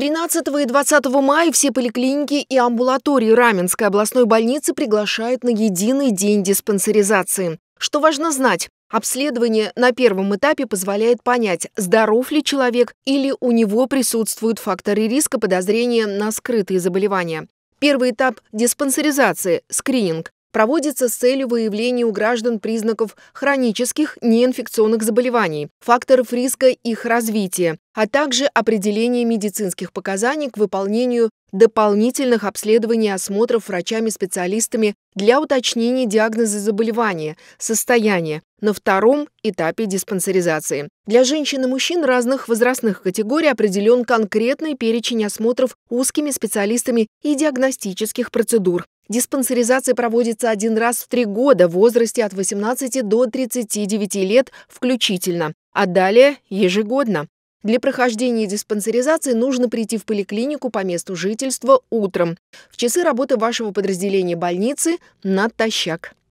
13 и 20 мая все поликлиники и амбулатории Раменской областной больницы приглашают на единый день диспансеризации. Что важно знать? Обследование на первом этапе позволяет понять, здоров ли человек или у него присутствуют факторы риска подозрения на скрытые заболевания. Первый этап диспансеризации – скрининг проводится с целью выявления у граждан признаков хронических неинфекционных заболеваний, факторов риска их развития, а также определения медицинских показаний к выполнению дополнительных обследований и осмотров врачами-специалистами для уточнения диагноза заболевания, состояния на втором этапе диспансеризации. Для женщин и мужчин разных возрастных категорий определен конкретный перечень осмотров узкими специалистами и диагностических процедур, Диспансеризация проводится один раз в три года в возрасте от 18 до 39 лет включительно, а далее ежегодно. Для прохождения диспансеризации нужно прийти в поликлинику по месту жительства утром в часы работы вашего подразделения больницы натощак.